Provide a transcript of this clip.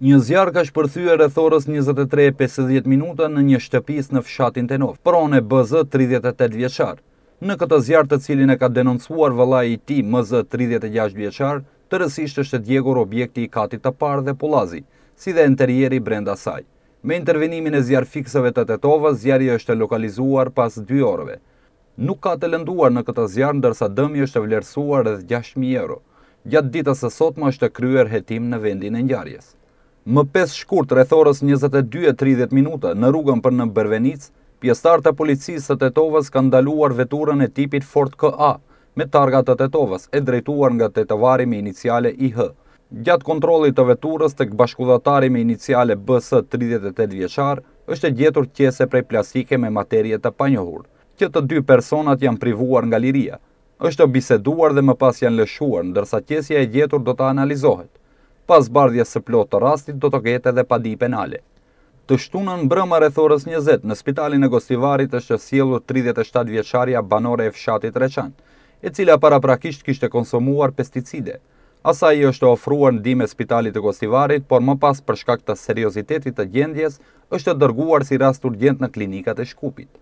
Një zjarë ka shpërthyë rreth rëthorës 23.50 minuta në një shtëpis në fshatin të nofë, pronë e BZ 38 vjeqar. Në këtë zjarë të cilin e ka denoncuar vëlaj i ti MZ 36 vjeqar, të rësisht është djegur objekti i katit të parë dhe pulazi, si dhe interjeri brenda saj. Me intervenimin e zjarë fikseve të të tova, zjarë i është lokalizuar pas 2 orëve. Nuk ka të lënduar në këtë zjarë ndërsa dëmi është vlerësuar dhe 6.000 euro. Gjatë ditës e sotma është kryer hetim në vendin e njarjesë. Më pes shkurt rethorës 22:30 minuta në rrugën për në Bërvenic, pjesëtarë të policisë të Tetovës kanë ndaluar veturën e tipit Ford KA me targa të Tetovës e drejtuar nga tetovari me iniciale IH. Gjatë kontrollit të veturës tek këbashkudatari me iniciale BS 38 vjeçar, është e gjetur qese prej plastike me materje të panjohur. Që të dy personat janë privuar nga liria. Është biseduar dhe më pas janë lëshuar, ndërsa qesja e gjetur do të analizohet pas bardhjes së plot të rastit do të gjetë edhe padi penale. Të shtunën brëma rethorës 20 në spitalin e Gostivarit është sielu 37 vjeqarja banore e fshatit Reçan, e cila para prakisht kishte konsumuar pesticide. Asa i është ofruar në dime spitalit e Gostivarit, por më pas për shkak të seriositetit të gjendjes, është të dërguar si rast urgent në klinikat e shkupit.